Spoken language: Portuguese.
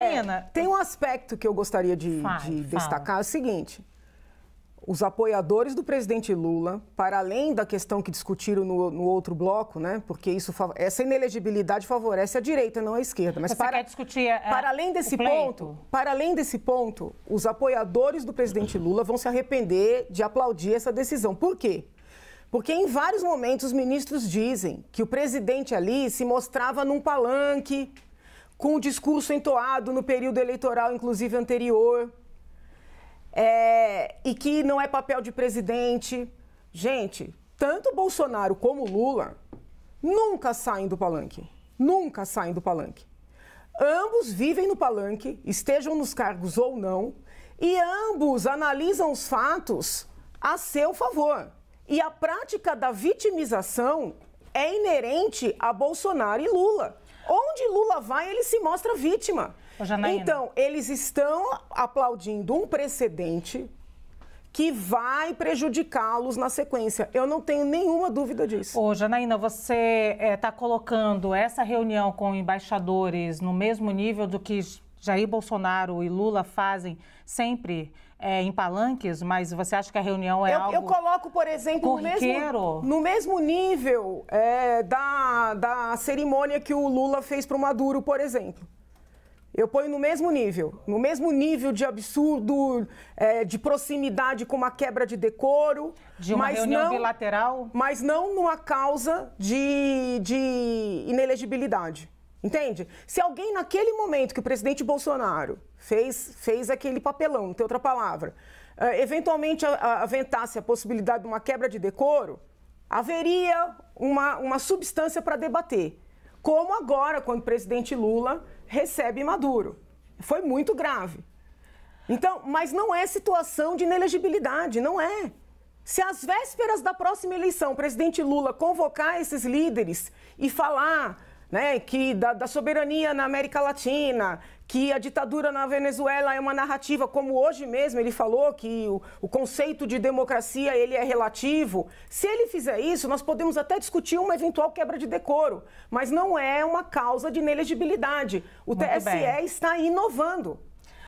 É, tem um aspecto que eu gostaria de, de destacar, é o seguinte. Os apoiadores do presidente Lula, para além da questão que discutiram no, no outro bloco, né? Porque isso, essa inelegibilidade favorece a direita, não a esquerda. Mas Você para, quer discutir a, é, é, para além desse ponto, para além desse ponto, os apoiadores do presidente Lula vão se arrepender de aplaudir essa decisão. Por quê? Porque em vários momentos os ministros dizem que o presidente ali se mostrava num palanque, com o discurso entoado no período eleitoral, inclusive anterior, é, e que não é papel de presidente. Gente, tanto Bolsonaro como Lula nunca saem do palanque. Nunca saem do palanque. Ambos vivem no palanque, estejam nos cargos ou não, e ambos analisam os fatos a seu favor. E a prática da vitimização é inerente a Bolsonaro e Lula. Onde Lula vai, ele se mostra vítima. Então, eles estão aplaudindo um precedente que vai prejudicá-los na sequência. Eu não tenho nenhuma dúvida disso. Ô, Janaína, você está eh, é, colocando essa reunião com embaixadores no mesmo nível do que Jair Bolsonaro e Lula fazem sempre é, em palanques, mas você acha que a reunião é eu, algo Eu coloco, por exemplo, no mesmo, no mesmo, nível é, da da, cerimônia que o Lula fez para o Maduro, por exemplo. Eu ponho no mesmo nível, no mesmo nível de absurdo, é, de proximidade com uma quebra de decoro. De uma mas reunião não, bilateral? Mas não numa causa de, de inelegibilidade. Entende? Se alguém naquele momento que o presidente Bolsonaro fez, fez aquele papelão, não tem outra palavra, é, eventualmente aventasse a possibilidade de uma quebra de decoro, haveria uma, uma substância para debater. Como agora, quando o presidente Lula recebe Maduro. Foi muito grave. Então, mas não é situação de inelegibilidade, não é. Se às vésperas da próxima eleição o presidente Lula convocar esses líderes e falar né? Que da, da, soberania na América Latina, que a ditadura na Venezuela é uma narrativa, como hoje mesmo ele falou que o, o conceito de democracia ele é relativo. Se ele fizer isso, nós podemos até discutir uma eventual quebra de decoro, mas não é uma causa de inelegibilidade. O Muito TSE bem. está inovando.